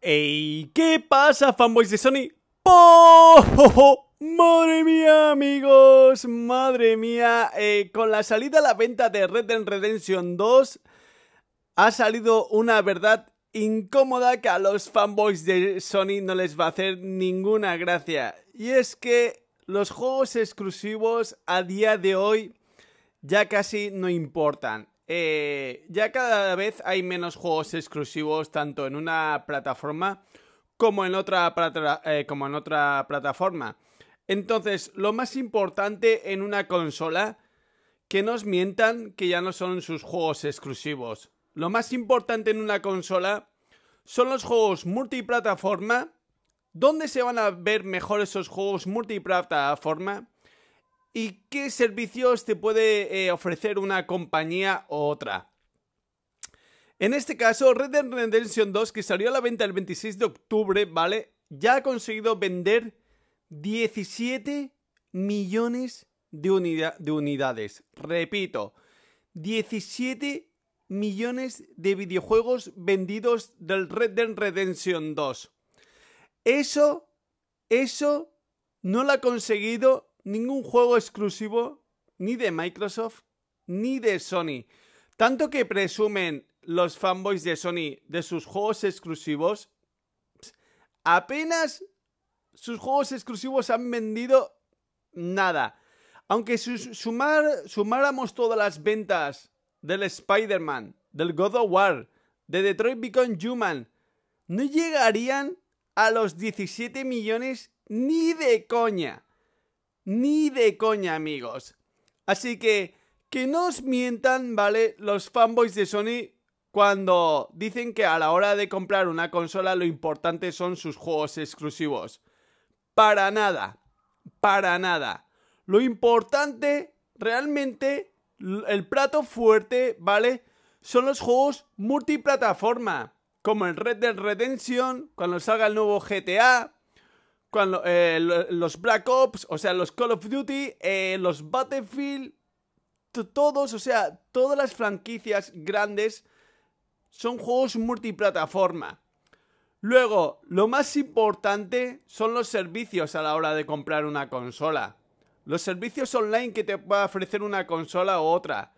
¡Ey! ¿Qué pasa, fanboys de Sony? ¡Oh! ¡Madre mía, amigos! ¡Madre mía! Eh, con la salida a la venta de Red Dead Redemption 2 ha salido una verdad incómoda que a los fanboys de Sony no les va a hacer ninguna gracia. Y es que los juegos exclusivos a día de hoy ya casi no importan. Eh, ya cada vez hay menos juegos exclusivos tanto en una plataforma como en otra, eh, como en otra plataforma. Entonces, lo más importante en una consola, que nos mientan que ya no son sus juegos exclusivos. Lo más importante en una consola son los juegos multiplataforma. ¿Dónde se van a ver mejor esos juegos multiplataforma? y qué servicios te puede eh, ofrecer una compañía u otra. En este caso, Red Dead Redemption 2, que salió a la venta el 26 de octubre, ¿vale? Ya ha conseguido vender 17 millones de, de unidades. Repito, 17 millones de videojuegos vendidos del Red Dead Redemption 2. Eso, eso no lo ha conseguido ningún juego exclusivo ni de Microsoft ni de Sony. Tanto que presumen los fanboys de Sony de sus juegos exclusivos, apenas sus juegos exclusivos han vendido nada. Aunque sumáramos todas las ventas del Spider-Man, del God of War, de Detroit Become Human, no llegarían a los 17 millones ni de coña. Ni de coña, amigos. Así que, que no os mientan, ¿vale? Los fanboys de Sony cuando dicen que a la hora de comprar una consola lo importante son sus juegos exclusivos. Para nada. Para nada. Lo importante, realmente, el plato fuerte, ¿vale? Son los juegos multiplataforma. Como el Red Dead Redemption, cuando salga el nuevo GTA, cuando, eh, los Black Ops, o sea, los Call of Duty, eh, los Battlefield, todos, o sea, todas las franquicias grandes son juegos multiplataforma. Luego, lo más importante son los servicios a la hora de comprar una consola. Los servicios online que te pueda ofrecer una consola u otra.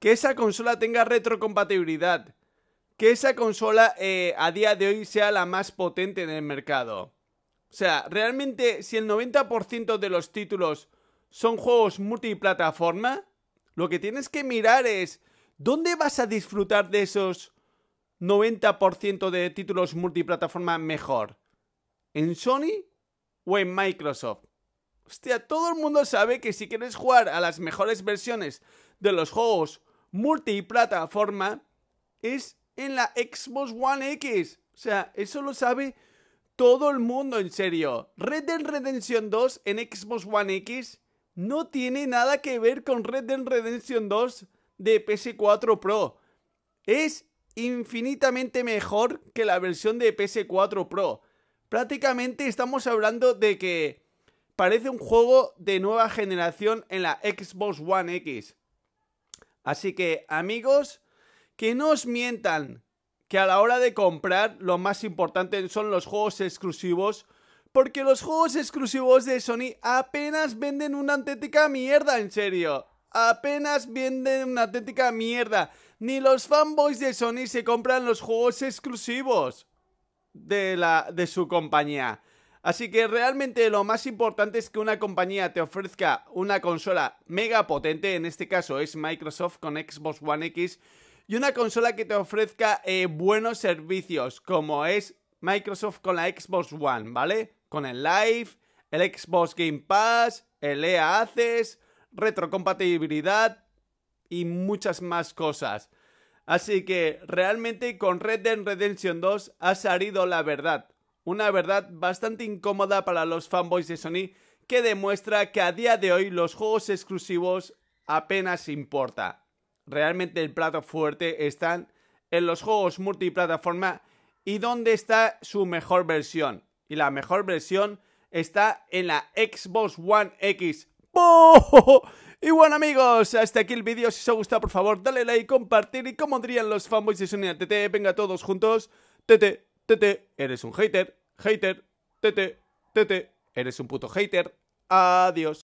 Que esa consola tenga retrocompatibilidad. Que esa consola eh, a día de hoy sea la más potente en el mercado. O sea, realmente si el 90% de los títulos son juegos multiplataforma, lo que tienes que mirar es dónde vas a disfrutar de esos 90% de títulos multiplataforma mejor. ¿En Sony o en Microsoft? Hostia, todo el mundo sabe que si quieres jugar a las mejores versiones de los juegos multiplataforma es en la Xbox One X. O sea, eso lo sabe todo el mundo, en serio. Red Dead Redemption 2 en Xbox One X no tiene nada que ver con Red Dead Redemption 2 de PS4 Pro. Es infinitamente mejor que la versión de PS4 Pro. Prácticamente estamos hablando de que parece un juego de nueva generación en la Xbox One X. Así que amigos, que no os mientan que a la hora de comprar lo más importante son los juegos exclusivos. Porque los juegos exclusivos de Sony apenas venden una auténtica mierda, en serio. Apenas venden una auténtica mierda. Ni los fanboys de Sony se compran los juegos exclusivos de, la, de su compañía. Así que realmente lo más importante es que una compañía te ofrezca una consola mega potente, en este caso es Microsoft con Xbox One X, y una consola que te ofrezca eh, buenos servicios como es Microsoft con la Xbox One, ¿vale? Con el Live, el Xbox Game Pass, el EA retrocompatibilidad y muchas más cosas. Así que realmente con Red Dead Redemption 2 ha salido la verdad. Una verdad bastante incómoda para los fanboys de Sony que demuestra que a día de hoy los juegos exclusivos apenas importan realmente el plato fuerte están en los juegos multiplataforma y dónde está su mejor versión. Y la mejor versión está en la Xbox One X. Y bueno amigos, hasta aquí el vídeo, si os ha gustado por favor dale like, compartir y cómo dirían los fanboys de Sony TT, venga todos juntos, TT, TT, eres un hater, hater, TT, TT, eres un puto hater, adiós.